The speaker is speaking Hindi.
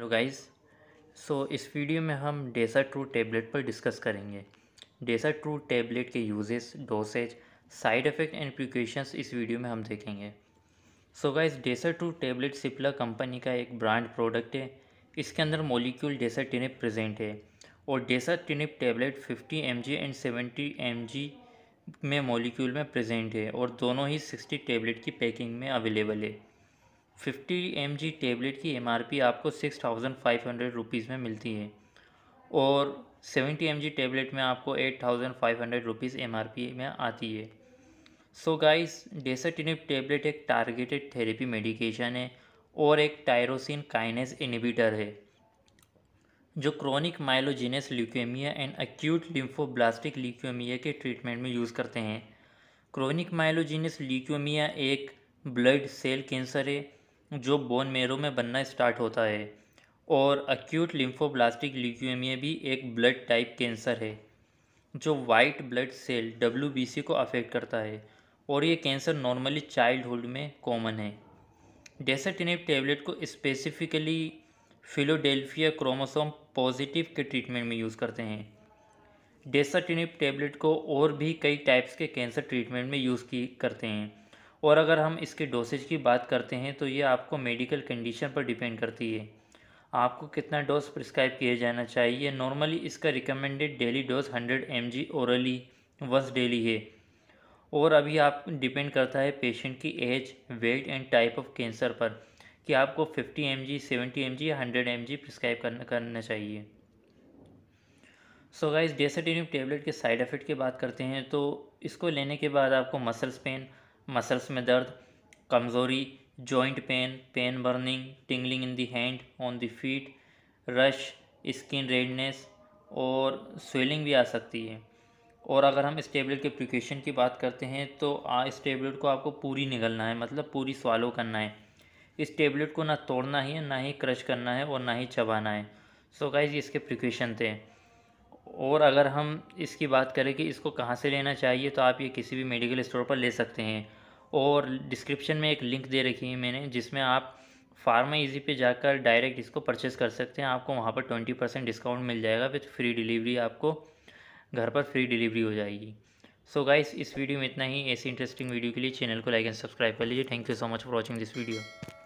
हेलो गाइस सो इस वीडियो में हम डेसा ट्रू टेबलेट पर डिस्कस करेंगे डेसा ट्रू टेबलेट के uses dosage side effect and applications इस वीडियो में हम देखेंगे so guys Dasatrue tablet Cipla company का एक ब्रांड प्रोडक्ट है इसके अंदर मोलिक्यूल डेसा टिनिप प्रजेंट है और dasatinib tablet fifty M and seventy M में मोलिक्यूल में प्रजेंट है और दोनों ही सिक्सटी टेबलेट की पैकिंग में अवेलेबल है फिफ्टी एम जी टेबलेट की एम आर पी आपको six thousand five hundred rupees में मिलती है और 70 एम जी टेबलेट में आपको eight thousand five hundred rupees M R P में आती है सो गाइस डेसाटिनिब टेबलेट एक टारगेटेड थेरेपी मेडिकेशन है और एक टायरोसिन काइनेस इनिबिटर है जो chronic myelogenous leukaemia and acute lymphoblastic leukaemia के ट्रीटमेंट में यूज़ करते हैं क्रॉनिक माइलोजिनस ल्यूकेमिया एक ब्लड सेल कैंसर है जो बोन मेरो में बनना स्टार्ट होता है और एक्यूट लिम्फोब्लास्टिक ल्यूक्यूमिया भी एक ब्लड टाइप कैंसर है जो वाइट ब्लड सेल डब्ल्यू को अफेक्ट करता है और ये कैंसर नॉर्मली चाइल्डहुड में कॉमन है डेसाटिनिब टेबलेट को स्पेसिफिकली फिलोडेल्फिया क्रोमोसोम पॉजिटिव के ट्रीटमेंट में यूज़ करते हैं डेसाटिनिप टेबलेट को और भी कई टाइप्स के कैंसर ट्रीटमेंट में यूज़ की करते हैं और अगर हम इसके डोसेज की बात करते हैं तो ये आपको मेडिकल कंडीशन पर डिपेंड करती है आपको कितना डोज प्रिस्क्राइब किया जाना चाहिए नॉर्मली इसका recommended daily dose hundred M G orally once daily है और अभी आप डिपेंड करता है पेशेंट की age weight and type of cancer पर कि आपको 50 M G seventy M G या हंड्रेड एम जी प्रिस्क्राइब करना करना चाहिए सो गाइस डेसेटेनिव टेबलेट के साइड इफ़ेक्ट की बात करते हैं तो इसको लेने के बाद आपको मसल्स पेन मसल्स में दर्द कमज़ोरी joint pain pain burning tingling in the hand on the feet rash skin redness और स्वेलिंग भी आ सकती है और अगर हम इस टेबलेट के प्रिकॉशन की बात करते हैं तो आ, इस टेबलेट को आपको पूरी निगलना है मतलब पूरी स्वालो करना है इस टेबलेट को ना तोड़ना ही है ना ही क्रश करना है और ना ही चबाना है सो so गाइज इसके प्रिकॉशन थे और अगर हम इसकी बात करें कि इसको कहाँ से लेना चाहिए तो आप ये किसी भी मेडिकल स्टोर पर ले सकते हैं और डिस्क्रिप्शन में एक लिंक दे रखी है मैंने जिसमें आप फार्मा इजी पे जाकर डायरेक्ट इसको परचेस कर सकते हैं आपको वहाँ पर ट्वेंटी परसेंट डिस्काउंट मिल जाएगा विथ फ्री डिलीवरी आपको घर पर फ्री डिलीवरी हो जाएगी सो so गाइस इस वीडियो में इतना ही ऐसी इंटरेस्टिंग वीडियो के लिए चैनल को लाइक एंड सब्सक्राइब कर लीजिए thank you so much for watching this video